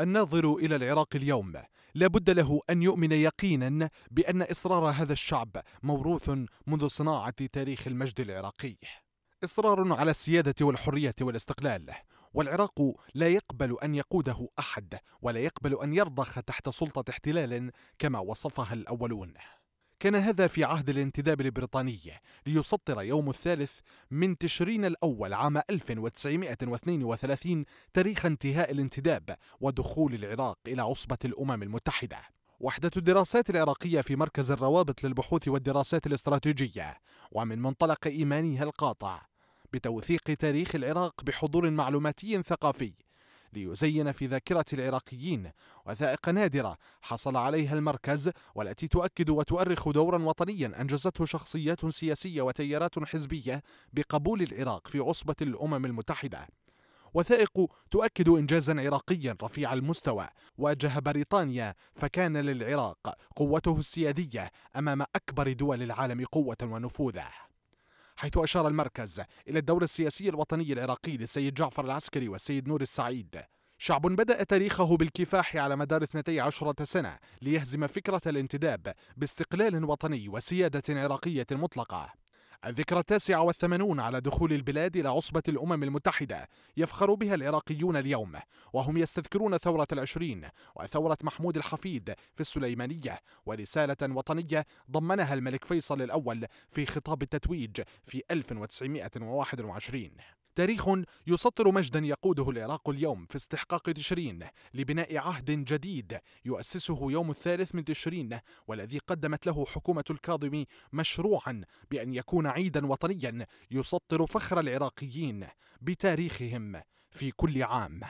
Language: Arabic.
الناظر إلى العراق اليوم لابد له أن يؤمن يقينا بأن إصرار هذا الشعب موروث منذ صناعة تاريخ المجد العراقي إصرار على السيادة والحرية والاستقلال والعراق لا يقبل أن يقوده أحد ولا يقبل أن يرضخ تحت سلطة احتلال كما وصفها الأولون كان هذا في عهد الانتداب البريطاني ليسطر يوم الثالث من تشرين الأول عام 1932 تاريخ انتهاء الانتداب ودخول العراق إلى عصبة الأمم المتحدة وحدة الدراسات العراقية في مركز الروابط للبحوث والدراسات الاستراتيجية ومن منطلق إيمانها القاطع بتوثيق تاريخ العراق بحضور معلوماتي ثقافي ليزين في ذاكرة العراقيين وثائق نادرة حصل عليها المركز والتي تؤكد وتؤرخ دورا وطنيا أنجزته شخصيات سياسية وتيارات حزبية بقبول العراق في عصبة الأمم المتحدة وثائق تؤكد إنجازا عراقيا رفيع المستوى واجه بريطانيا فكان للعراق قوته السيادية أمام أكبر دول العالم قوة ونفوذا حيث أشار المركز إلى الدور السياسي الوطني العراقي للسيد جعفر العسكري والسيد نور السعيد شعب بدأ تاريخه بالكفاح على مدار 12 سنة ليهزم فكرة الانتداب باستقلال وطني وسيادة عراقية مطلقة الذكرى التاسعة والثمانون على دخول البلاد إلى عصبة الأمم المتحدة يفخر بها العراقيون اليوم وهم يستذكرون ثورة العشرين وثورة محمود الحفيد في السليمانية ورسالة وطنية ضمنها الملك فيصل الأول في خطاب التتويج في 1921 تاريخ يسطر مجدا يقوده العراق اليوم في استحقاق تشرين لبناء عهد جديد يؤسسه يوم الثالث من تشرين والذي قدمت له حكومة الكاظم مشروعا بأن يكون عيدا وطنيا يسطر فخر العراقيين بتاريخهم في كل عام